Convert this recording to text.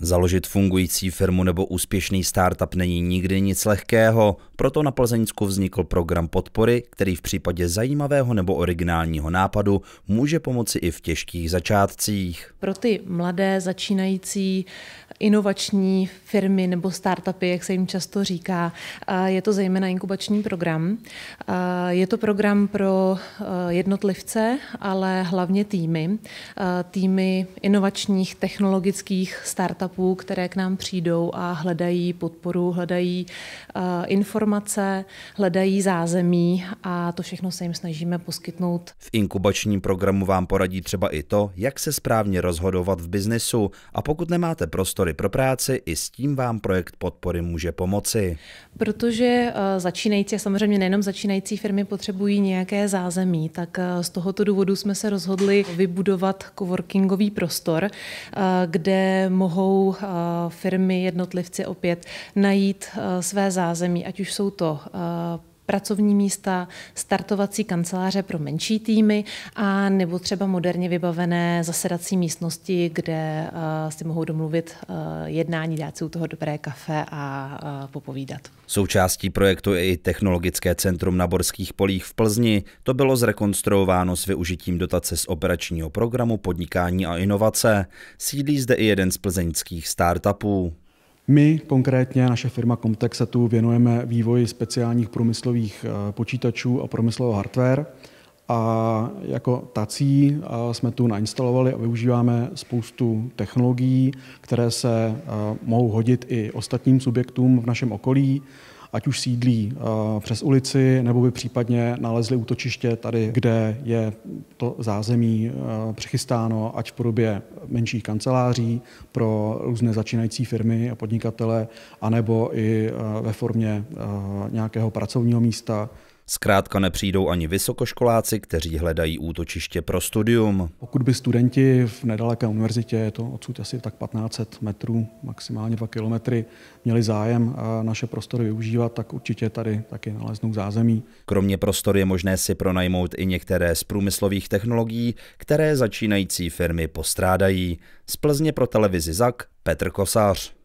Založit fungující firmu nebo úspěšný startup není nikdy nic lehkého, proto na Plzeňsku vznikl program podpory, který v případě zajímavého nebo originálního nápadu může pomoci i v těžkých začátcích. Pro ty mladé začínající inovační firmy nebo startupy, jak se jim často říká, je to zejména inkubační program. Je to program pro jednotlivce, ale hlavně týmy. Týmy inovačních technologických startupů startupů, které k nám přijdou a hledají podporu, hledají uh, informace, hledají zázemí a to všechno se jim snažíme poskytnout. V inkubačním programu vám poradí třeba i to, jak se správně rozhodovat v biznesu a pokud nemáte prostory pro práci, i s tím vám projekt podpory může pomoci. Protože uh, začínající a samozřejmě nejenom začínající firmy potřebují nějaké zázemí, tak uh, z tohoto důvodu jsme se rozhodli vybudovat coworkingový prostor, kde mohou mohou eh, firmy, jednotlivci opět najít eh, své zázemí, ať už jsou to eh, pracovní místa, startovací kanceláře pro menší týmy a nebo třeba moderně vybavené zasedací místnosti, kde uh, si mohou domluvit uh, jednání, dát si u toho dobré kafe a uh, popovídat. Součástí projektu je i Technologické centrum na Borských polích v Plzni. To bylo zrekonstruováno s využitím dotace z operačního programu Podnikání a inovace. Sídlí zde i jeden z plzeňských startupů. My konkrétně, naše firma Comtech se tu věnujeme vývoji speciálních průmyslových eh, počítačů a průmyslového hardware a jako tací jsme tu nainstalovali a využíváme spoustu technologií, které se mohou hodit i ostatním subjektům v našem okolí, ať už sídlí přes ulici, nebo by případně nalezli útočiště tady, kde je to zázemí přichystáno, ať v podobě menších kanceláří pro různé začínající firmy a podnikatele, anebo i ve formě nějakého pracovního místa. Zkrátka nepřijdou ani vysokoškoláci, kteří hledají útočiště pro studium. Pokud by studenti v nedaleké univerzitě, je to odsud asi tak 1500 metrů, maximálně 2 kilometry, měli zájem naše prostory využívat, tak určitě tady taky naleznou zázemí. Kromě prostor je možné si pronajmout i některé z průmyslových technologií, které začínající firmy postrádají. Z Plzně pro televizi ZAK Petr Kosář.